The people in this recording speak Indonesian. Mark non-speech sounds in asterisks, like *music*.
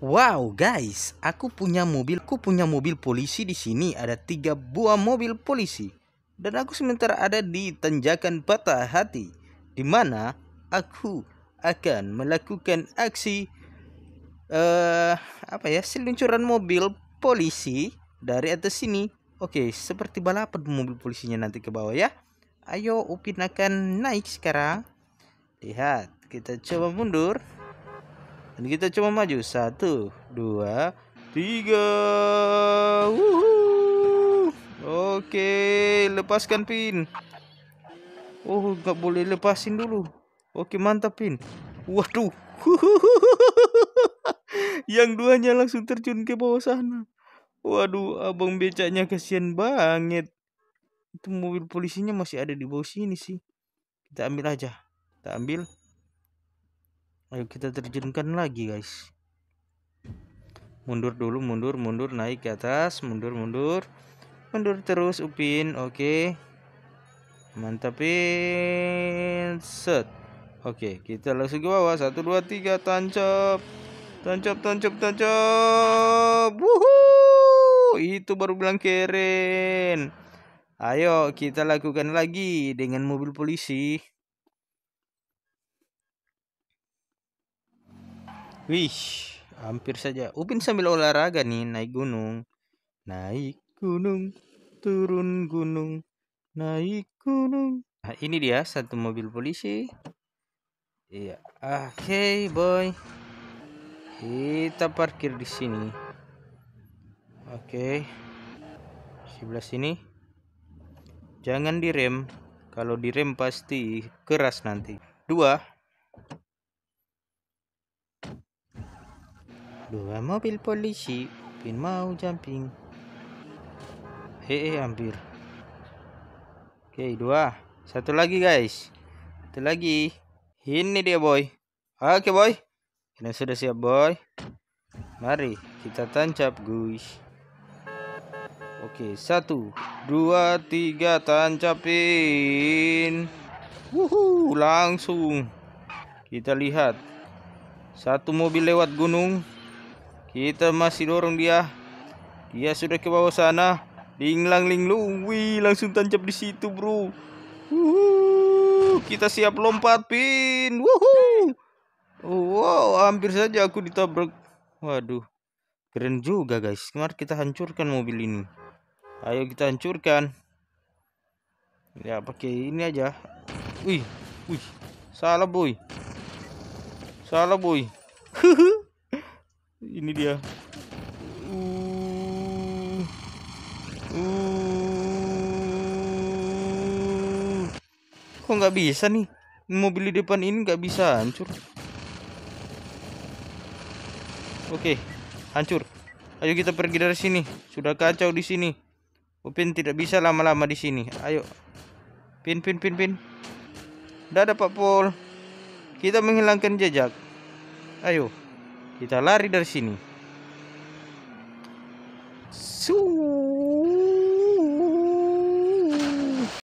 Wow guys, aku punya mobil, aku punya mobil polisi di sini. Ada tiga buah mobil polisi. Dan aku sementara ada di tanjakan patah hati. Di mana aku akan melakukan aksi uh, apa ya seluncuran mobil polisi dari atas sini. Oke, seperti balapan mobil polisinya nanti ke bawah ya. Ayo Upin akan naik sekarang. Lihat, kita coba mundur dan kita cuma maju satu dua tiga oke lepaskan pin oh nggak boleh lepasin dulu oke mantap pin waduh *laughs* yang duanya langsung terjun ke bawah sana waduh abang becaknya kasihan banget itu mobil polisinya masih ada di bawah sini sih kita ambil aja kita ambil ayo kita terjunkan lagi guys mundur dulu mundur mundur naik ke atas mundur mundur mundur terus upin oke okay. mantapin set oke okay, kita langsung ke bawah satu dua tiga tancap tancap tancap tancap Wuhu! itu baru bilang keren ayo kita lakukan lagi dengan mobil polisi Wih, hampir saja. Upin sambil olahraga nih naik gunung. Naik gunung, turun gunung, naik gunung. Nah, ini dia satu mobil polisi. Iya. Oke, ah, okay, boy. Kita parkir di sini. Oke. Okay. Sebelah sini. Jangan direm. Kalau direm pasti keras nanti. Dua. Dua mobil polisi pin mau jumping. hehe hampir. Oke, dua. Satu lagi, guys. Satu lagi. Ini dia, boy. Oke, boy. Kalian sudah siap, boy? Mari kita tancap, guys. Oke, satu, dua, tiga, tancapin. Wuhu, langsung. Kita lihat. Satu mobil lewat gunung, kita masih dorong dia. Dia sudah ke bawah sana. Linglang linglung. Wih, langsung tancap di situ, bro. Wuhu. Kita siap lompat pin. Wuhu. Wow, hampir saja aku ditabrak. Waduh. Keren juga, guys. kemarin kita hancurkan mobil ini. Ayo kita hancurkan. Ya, pakai ini aja. Wih. Wih. Salah, boy. Salah, boy. *laughs* ini dia uh, uh. kok nggak bisa nih mobil di depan ini nggak bisa hancur oke hancur ayo kita pergi dari sini sudah kacau di sini Upin oh, tidak bisa lama-lama di sini ayo pin pin pin pin dadah Pak Pol kita menghilangkan jejak ayo kita lari dari sini. Suuuu.